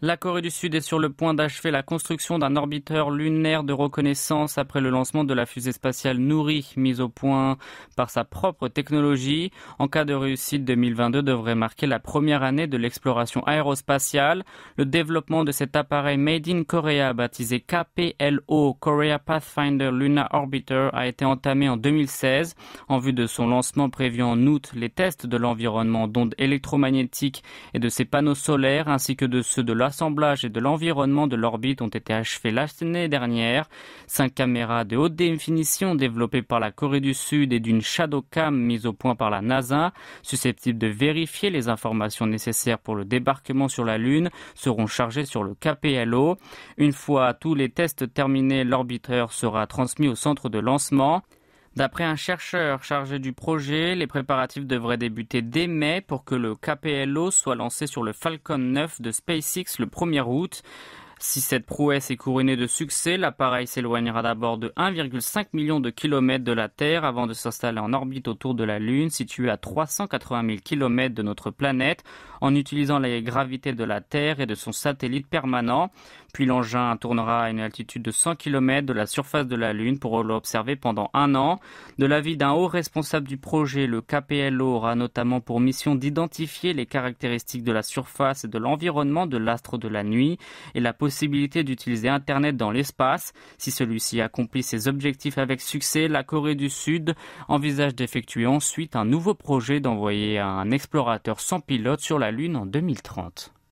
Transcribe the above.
La Corée du Sud est sur le point d'achever la construction d'un orbiteur lunaire de reconnaissance après le lancement de la fusée spatiale Nourri, mise au point par sa propre technologie. En cas de réussite, 2022 devrait marquer la première année de l'exploration aérospatiale. Le développement de cet appareil Made in Korea, baptisé KPLO, Korea Pathfinder Luna Orbiter, a été entamé en 2016. En vue de son lancement prévu en août, les tests de l'environnement d'ondes électromagnétiques et de ses panneaux solaires ainsi que de ceux de la l'assemblage et de l'environnement de l'orbite ont été achevés l'année dernière. Cinq caméras de haute définition développées par la Corée du Sud et d'une shadowcam mise au point par la NASA, susceptibles de vérifier les informations nécessaires pour le débarquement sur la Lune, seront chargées sur le KPLO. Une fois tous les tests terminés, l'orbiteur sera transmis au centre de lancement. D'après un chercheur chargé du projet, les préparatifs devraient débuter dès mai pour que le KPLO soit lancé sur le Falcon 9 de SpaceX le 1er août. Si cette prouesse est couronnée de succès, l'appareil s'éloignera d'abord de 1,5 million de kilomètres de la Terre avant de s'installer en orbite autour de la Lune, située à 380 000 kilomètres de notre planète, en utilisant les gravités de la Terre et de son satellite permanent. Puis l'engin tournera à une altitude de 100 km de la surface de la Lune pour l'observer pendant un an. De l'avis d'un haut responsable du projet, le KPLO aura notamment pour mission d'identifier les caractéristiques de la surface et de l'environnement de l'astre de la nuit et la possibilité d'utiliser Internet dans l'espace. Si celui-ci accomplit ses objectifs avec succès, la Corée du Sud envisage d'effectuer ensuite un nouveau projet d'envoyer un explorateur sans pilote sur la Lune en 2030.